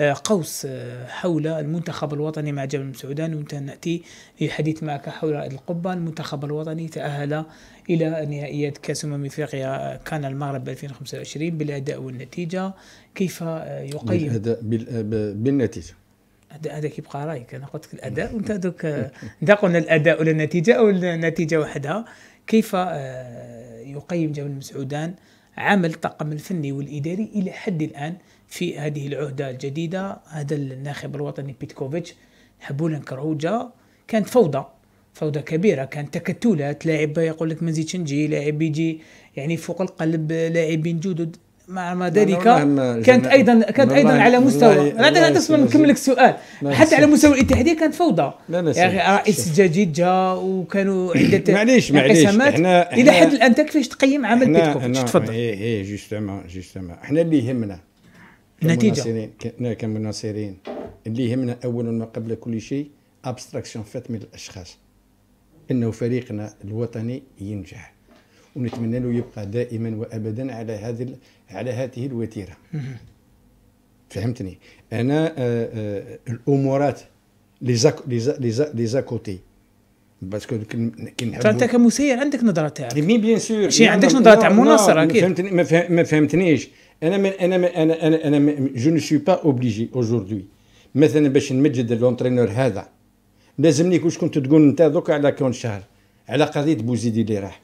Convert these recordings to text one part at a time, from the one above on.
قوس حول المنتخب الوطني مع جبل المسعودان وانت ناتي للحديث معك حول القبه المنتخب الوطني تاهل الى نهائيات كاس امم افريقيا كان المغرب 2025 بالاداء والنتيجه كيف يقيم بالاداء بالنتيجه هذا كيبقى رايك انا قلت لك الاداء وانت دوك قلنا الاداء ولا النتيجه او النتيجه وحدها كيف آه، يقيم جبل المسعودان عمل الطاقم الفني والإداري إلى حد الآن في هذه العهدة الجديدة هذا الناخب الوطني بيتكوفيتش حبولا كروجا كانت فوضى فوضى كبيرة كانت تكتلات لاعب يقول لك ما نزيدش نجي لاعب يجي يعني فوق القلب لاعبين جدد مع ما ذلك كانت ايضا كانت ايضا على مستوى لا تسمع نكمل لك السؤال حتى على مستوى الاتحاديه كانت فوضى يا اخي رئيس آه، جديد جا وكانوا عده معليش معليش احنا الى حد الان انت كيفاش تقيم عمل بيتكوفيتش تفضل هي إيه، هي جوستومون جوستومون احنا اللي يهمنا النتيجه كمناصرين اللي يهمنا اولا ما قبل كل شيء ابستراكسيون فات من الاشخاص انه فريقنا الوطني ينجح ونتمنى له يبقى دائما وابدا على هذه على هذه الوتيره فهمتني انا آه، آه، الامورات لي زاك لي زاك لي زاكوتي باسكو كنحب انت كمسير عندك نظره تاعك مي بيان سور شي عندك نظره تاع مناصر اكيد فهمتني ما فهمتنيش انا من انا من انا انا انا جو نو سو با اوبليجي اوجوردي مثلا باش نمجد لونترينور هذا لازمني واش كنت تقول انت دوك على كون شهر على قضيه بوزيدي اللي راح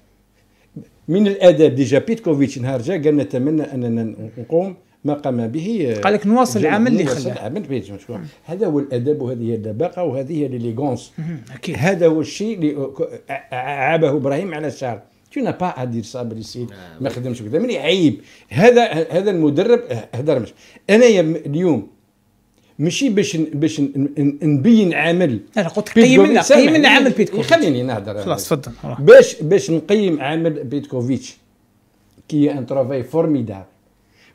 من الاداب ديجا بيتكوفيتش نهار جا قال نتمنى اننا نقوم ما قام به آه، قال لك نواصل العمل اللي خلاه هذا هو الادب وهذه هي اللباقه وهذه هي ليليغونس اكيد هذا هو الشيء اللي عابه ابراهيم على الشعر تو با ادير سا ما خدمش كذا من عيب هذا هذا المدرب هدر آه، مش انا اليوم ماشي باش باش نبين عامل انا قلت قيم قيمنا قيم عامل بيتكوفيتش خليني نهضر خلاص تفضل باش باش نقيم عامل بيتكوفيتش كي ان ترافاي فورميدابل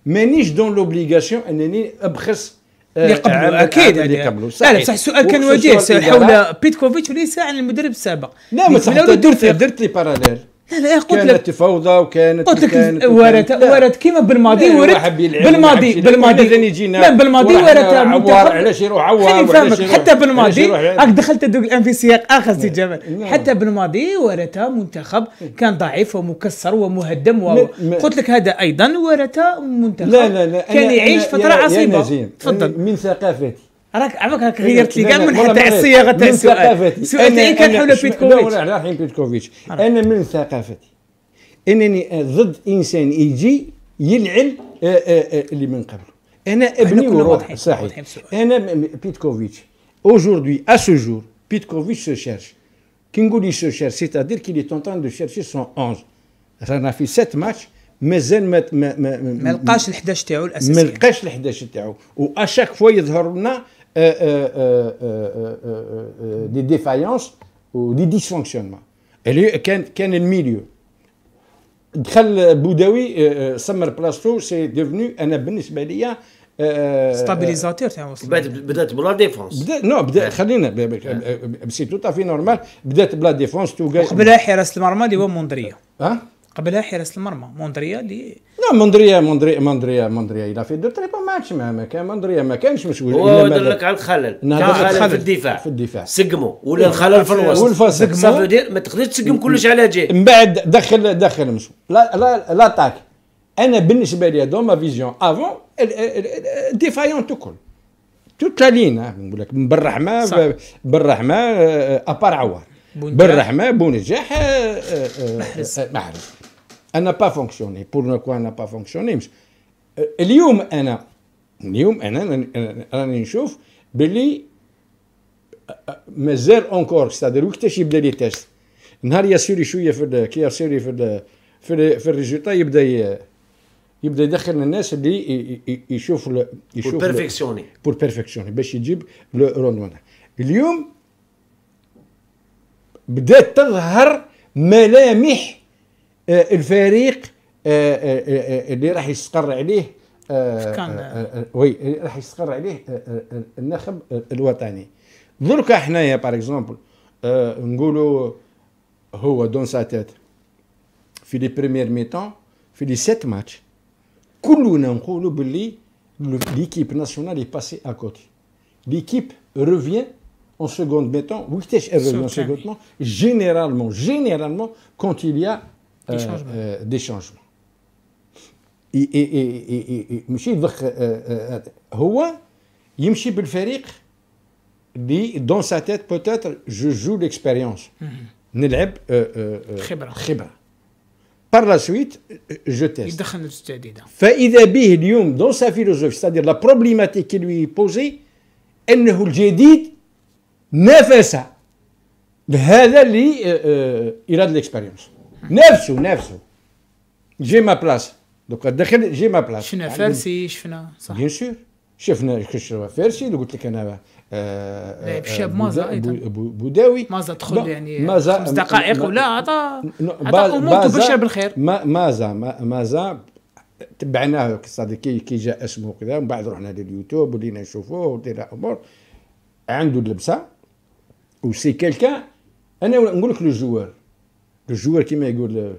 مانيش دون لوبليغاسيون انني ابخس اللي قبله اكيد اللي قبله لا بصح السؤال كان وجيه حول بيتكوفيتش وليس عن المدرب السابق لا ما درت درت لي باراليل لا لا قلت كانت لك فوضى وكانت قلت لك ورث ورت ورت كيما بالماضي ورت بالماضي بالماضي لا بالماضي ورت منتخب علاش يروح عوار خليني نفهمك حتى بالماضي راك يعني. دخلت دوك الان في سياق اخر سي نعم. جمال نعم. حتى بالماضي ورت منتخب نعم. كان ضعيف ومكسر ومهدم و... قلت لك هذا ايضا ورت منتخب لا لا لا كان يعيش فتره عصيبه تفضل من ثقافتي راك على راك إيه، غيرت لي كاع من حتى الصياغه تاع السؤال سؤالين كان حول بيتكوفيتش لا لا بيتكوفيتش انا من ثقافتي انني ضد انسان يجي يلعن آه، آه، آه، اللي من قبل انا ابني وروح صحيح انا بيتكوفيتش اوجوردي ا سو جور بيتكوفيتش سو شيرش كي نقول se cherche c'est-à-dire qu'il est en train de chercher رانا في سيت ماتش مازال ما ما ما ما لقاش ال 11 تاعو الاساسي ما لقاش ال 11 تاعو واشاك فوا يظهر لنا Euh, euh, euh, des défaillances ou des dysfonctionnements. Et est le milieu Khal Boudawi, Samar Plasto, c'est devenu un Stabilisateur, c'est la défense. Non, c'est tout à fait normal. C'est tout la défense. Tu قبلها حراس المرمى موندريا اللي لا موندريا موندريا موندريا موندريا الى في دو تري ما ماتش ما ما كان موندريا ما كانش وجود هو دار لك على الخلل كان خلل في الدفاع في الدفاع سقمو ولا الخلل في الوسط والفصل سقمو ما تقدرش تسقم كلش على جهه من بعد دخل دخل مشو لا لا تاك انا بالنسبه لي دون ما فيزيون افون ديفايون تكل توت لا لين نقول لك بالرحمه بالرحمه ابار آه، آه، عوار بالرحمه بونجاح آه، محرز انا با فونكسيوني بور كو انا با فونكسيونيمش اليوم انا اليوم انا راني نشوف باللي مازال اونكور ستادير وقتاش يبدا لي تيست نهار ياسيري شويه في كي يسيري في ال في ال في الريزultat يبدا يبدا يدخل الناس اللي يشوف ال يشوف بور بيرفكسيوني بور بيرفكسيوني باش يجيب لو روندون اليوم بدات تظهر ملامح الفريق اللي راح يستقر عليه وي راح يستقر عليه النخب الوطني دركا حنايا باغ اكزومبل نقولوا هو دون ساتات في لي بريمير ميتون في لي سيت ماتش كلنا نقولوا باللي ليكيب revient en seconde mi revient en seconde, généralement, généralement, quand il y a euh, des changements. Euh, des changements. Et, il et, dit dans sa tête peut-être je joue l'expérience. Euh, Par la suite, je teste. Il dans sa philosophie, c'est-à-dire la problématique qui lui est posée, elle ne j'ai dit, ne fait ça. Il a de l'expérience. نفسه نفسه جي ما بلاس دوكا داخل جي ما بلاس شفنا فارسي شفنا صح بيان سور شفنا فارسي اللي قلت لك انا آه، لعب آه، شاب مازا ايضا بوداوي مازا دخل يعني مازا خمس دقائق ولا عطى عطى امور تبشر بالخير مازا مازا تبعناه كي كي جاء اسمه وكذا ومن بعد رحنا لليوتيوب ولينا نشوفوه ودينا امور عنده اللبسه وسي كيلكان انا نقول لك لو جوار الجوار كما يقول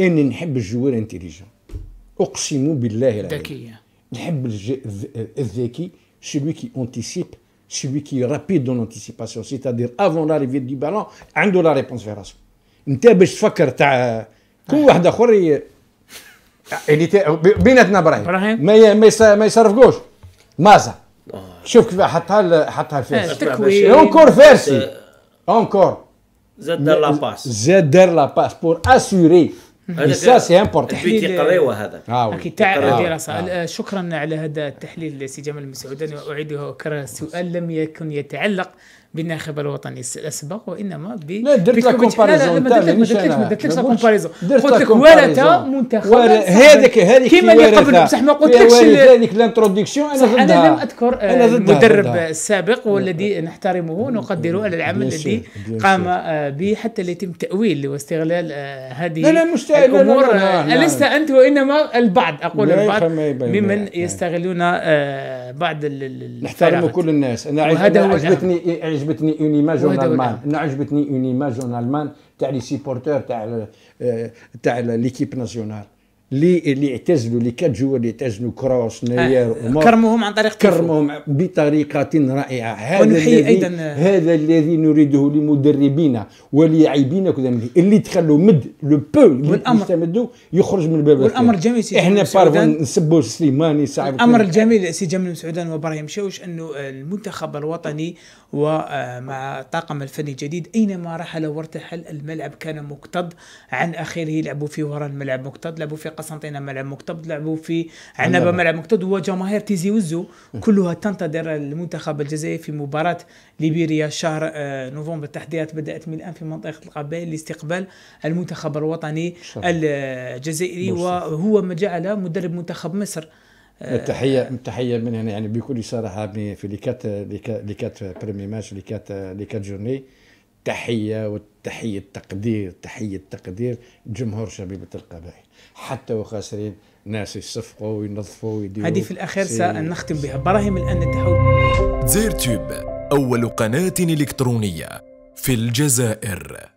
انا نحب الجوار انتيليجون اقسم بالله العظيم ذكي نحب الذكي سيلوي كي اونتيسيب سيلوي كي رابيد دون dans سي تادير افون لاريفي دي بالون عنده لا ريبونس في راسه انت باش تفكر تاع كل آه. واحد اخر اللي بيناتنا ابراهيم ما ما يصرفكوش مازا آه. شوف كيف حطها حطها فيرسي اونكور فيرسي اونكور زاد دار لاباس زاد دار لاباس بور اسوري سا سي امبورتون تحليل يقريوه هذا آه، اكيد تعال الدراسه آه. آه، شكرا على هذا التحليل سي جمال المسعود انا اعيده واكرر السؤال لم يكن يتعلق بالناخب الوطني الاسبق وانما ب لا درت لك كومباريزون لا لا ما درتلكش ما درتلكش كومباريزون قلت لك ورثه منتخب هذاك هذيك كيما اللي قبل بصح ما قلتلكش هذيك لانتروديكسيون انا انا لم اذكر آه، المدرب السابق والذي نحترمه ونقدره على العمل الذي قام آه، به حتى اللي يتم تاويل واستغلال آه، هذه لا لا الامور لست انت وانما البعض اقول البعض ممن نعم. يستغلون بعض نحترم كل الناس انا عجبتني عجبتني اون ايماج اون المان انا عجبتني اون ايماج اون المان تاع لي سيبورتور تاع آه، تاع ليكيب ناسيونال اللي اللي اعتزلوا اللي كات اللي اعتزلوا كروس نيار آه كرموهم عن طريق كرموهم بطريقه رائعه هذا الذي أيضا آه. هذا الذي نريده لمدربينا ولاعبينا اللي تخلوا مد لو بو يستمدوا يخرج من الباب والامر الجميل سي احنا بارفون نسبوا سليماني صعب الامر الجميل سي جمال سعودان وابراهيم شوش انه المنتخب الوطني ومع آه، الطاقم الفني الجديد اينما رحل وارتحل الملعب كان مكتظ عن اخره لعبوا فيه وراء الملعب مكتظ لعبوا في قسنطينه ملعب مكتظ لعبوا في عنبه ملعب مكتظ وجماهير تيزي وزو كلها تنتظر المنتخب الجزائري في مباراه ليبيريا شهر آه، نوفمبر التحديات بدات من الان في منطقه القبائل لاستقبال المنتخب الوطني الجزائري وهو ما جعل مدرب منتخب مصر آه، التحيه التحيه من هنا يعني بكل صراحه في ليكات ليكات بريمي ماتش ليكات ليكات جورني تحية والتحية تقدير تحية تقدير جمهور شبيبة القبائل حتى وخاسرين ناس يصفقوا وينظفوا ويديروا هذه في الأخير سنختم بها براهم الآن التحول زير تيوب أول قناة إلكترونية في الجزائر